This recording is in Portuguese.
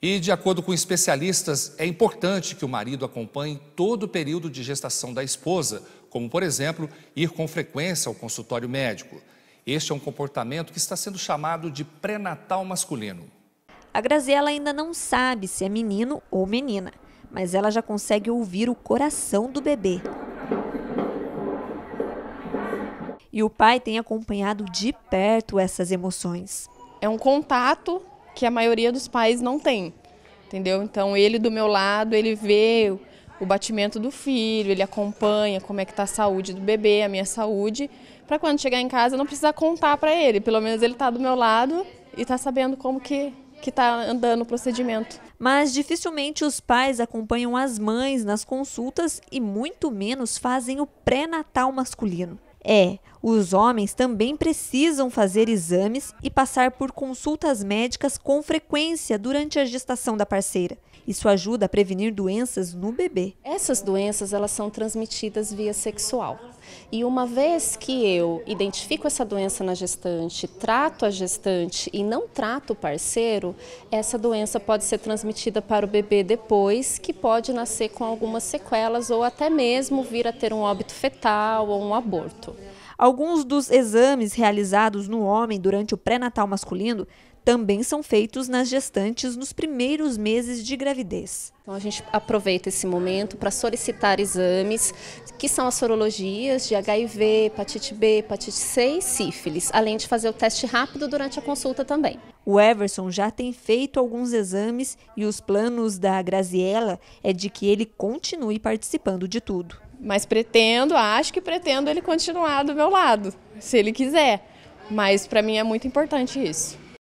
E, de acordo com especialistas, é importante que o marido acompanhe todo o período de gestação da esposa, como, por exemplo, ir com frequência ao consultório médico. Este é um comportamento que está sendo chamado de pré-natal masculino. A Graziela ainda não sabe se é menino ou menina, mas ela já consegue ouvir o coração do bebê. E o pai tem acompanhado de perto essas emoções. É um contato que a maioria dos pais não tem, entendeu? Então ele do meu lado, ele vê o batimento do filho, ele acompanha como é que está a saúde do bebê, a minha saúde, para quando chegar em casa não precisar contar para ele, pelo menos ele está do meu lado e está sabendo como que que está andando o procedimento. Mas dificilmente os pais acompanham as mães nas consultas e muito menos fazem o pré-natal masculino é: os homens também precisam fazer exames e passar por consultas médicas com frequência durante a gestação da parceira. Isso ajuda a prevenir doenças no bebê. Essas doenças elas são transmitidas via sexual. E uma vez que eu identifico essa doença na gestante, trato a gestante e não trato o parceiro, essa doença pode ser transmitida para o bebê depois, que pode nascer com algumas sequelas ou até mesmo vir a ter um óbito fetal ou um aborto. Alguns dos exames realizados no homem durante o pré-natal masculino também são feitos nas gestantes nos primeiros meses de gravidez. Então a gente aproveita esse momento para solicitar exames, que são as sorologias de HIV, hepatite B, hepatite C e sífilis, além de fazer o teste rápido durante a consulta também. O Everson já tem feito alguns exames e os planos da Graziella é de que ele continue participando de tudo. Mas pretendo, acho que pretendo ele continuar do meu lado, se ele quiser. Mas para mim é muito importante isso.